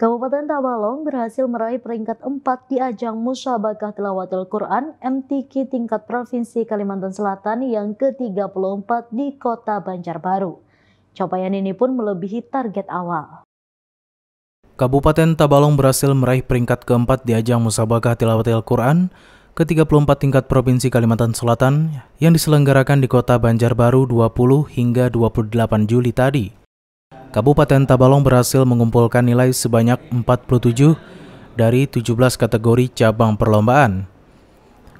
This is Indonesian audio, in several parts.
Kabupaten Tabalong berhasil meraih peringkat 4 di ajang Musabakah Tilawatil Quran MTQ tingkat Provinsi Kalimantan Selatan yang ke-34 di Kota Banjarbaru. Capaian ini pun melebihi target awal. Kabupaten Tabalong berhasil meraih peringkat keempat di ajang Musabakah Tilawatil Quran ke-34 tingkat Provinsi Kalimantan Selatan yang diselenggarakan di Kota Banjarbaru 20 hingga 28 Juli tadi. Kabupaten Tabalong berhasil mengumpulkan nilai sebanyak 47 dari 17 kategori cabang perlombaan.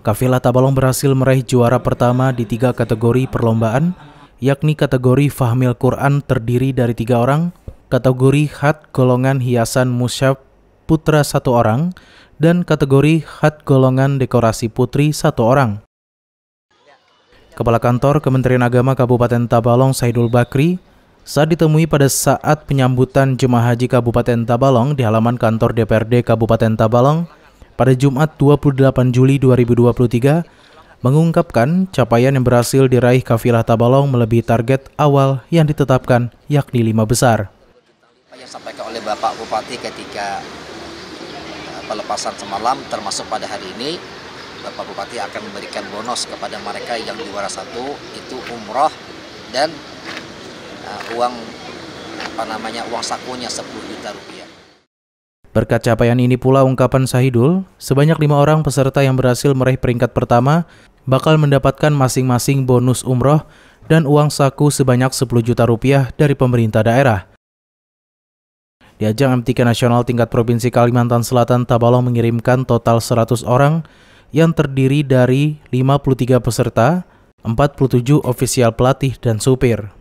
Kafilah Tabalong berhasil meraih juara pertama di tiga kategori perlombaan, yakni kategori Fahmil Quran terdiri dari tiga orang, kategori Hat Golongan Hiasan Musyaf Putra satu orang, dan kategori Hat Golongan Dekorasi Putri satu orang. Kepala Kantor Kementerian Agama Kabupaten Tabalong Saidul Bakri saat ditemui pada saat penyambutan Jemaah Haji Kabupaten Tabalong di halaman kantor DPRD Kabupaten Tabalong pada Jumat 28 Juli 2023, mengungkapkan capaian yang berhasil diraih kafilah Tabalong melebihi target awal yang ditetapkan, yakni lima besar. Yang sampaikan oleh Bapak Bupati ketika eh, pelepasan semalam termasuk pada hari ini, Bapak Bupati akan memberikan bonus kepada mereka yang juara satu itu umroh dan Eh, uang apa namanya uang sakunya 10 juta rupiah. Berkat capaian ini pula ungkapan Sahidul, sebanyak lima orang peserta yang berhasil meraih peringkat pertama bakal mendapatkan masing-masing bonus umroh dan uang saku sebanyak 10 juta rupiah dari pemerintah daerah. Di ajang MTK Nasional tingkat Provinsi Kalimantan Selatan, Tabalong mengirimkan total 100 orang yang terdiri dari 53 peserta, 47 ofisial pelatih dan supir.